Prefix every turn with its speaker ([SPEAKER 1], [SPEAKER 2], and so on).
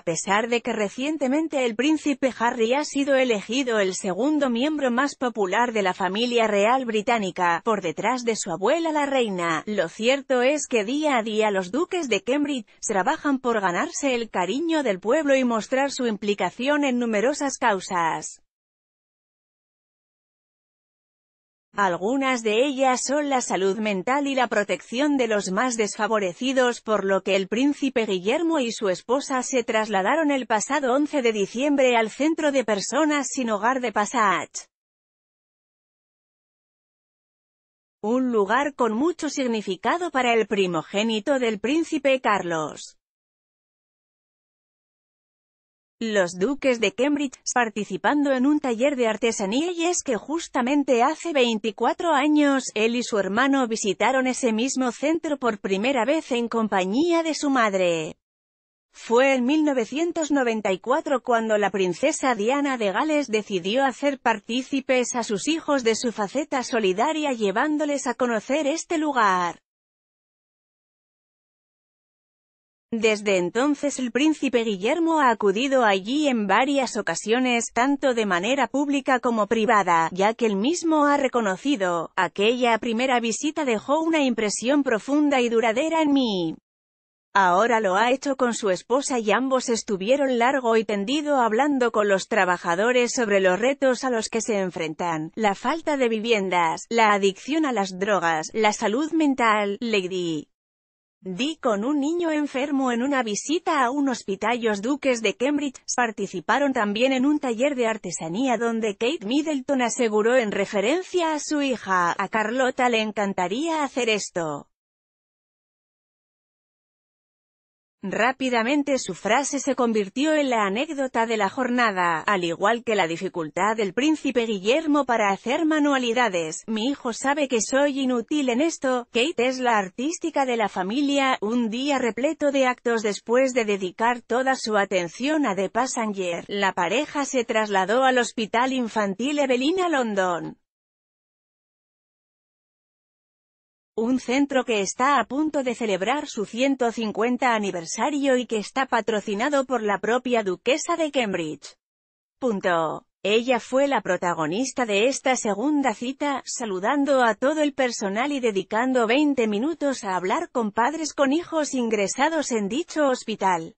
[SPEAKER 1] a pesar de que recientemente el príncipe Harry ha sido elegido el segundo miembro más popular de la familia real británica, por detrás de su abuela la reina, lo cierto es que día a día los duques de Cambridge trabajan por ganarse el cariño del pueblo y mostrar su implicación en numerosas causas. Algunas de ellas son la salud mental y la protección de los más desfavorecidos por lo que el príncipe Guillermo y su esposa se trasladaron el pasado 11 de diciembre al Centro de Personas sin Hogar de Passage. Un lugar con mucho significado para el primogénito del príncipe Carlos los duques de Cambridge, participando en un taller de artesanía y es que justamente hace 24 años, él y su hermano visitaron ese mismo centro por primera vez en compañía de su madre. Fue en 1994 cuando la princesa Diana de Gales decidió hacer partícipes a sus hijos de su faceta solidaria llevándoles a conocer este lugar. Desde entonces el príncipe Guillermo ha acudido allí en varias ocasiones, tanto de manera pública como privada, ya que él mismo ha reconocido, aquella primera visita dejó una impresión profunda y duradera en mí. Ahora lo ha hecho con su esposa y ambos estuvieron largo y tendido hablando con los trabajadores sobre los retos a los que se enfrentan, la falta de viviendas, la adicción a las drogas, la salud mental, Lady. Di con un niño enfermo en una visita a un hospital. Los duques de Cambridge participaron también en un taller de artesanía donde Kate Middleton aseguró en referencia a su hija, a Carlota le encantaría hacer esto. Rápidamente su frase se convirtió en la anécdota de la jornada, al igual que la dificultad del príncipe Guillermo para hacer manualidades. Mi hijo sabe que soy inútil en esto. Kate es la artística de la familia, un día repleto de actos después de dedicar toda su atención a The Passenger. La pareja se trasladó al Hospital Infantil Evelina London. un centro que está a punto de celebrar su 150 aniversario y que está patrocinado por la propia duquesa de Cambridge. Ella fue la protagonista de esta segunda cita, saludando a todo el personal y dedicando 20 minutos a hablar con padres con hijos ingresados en dicho hospital.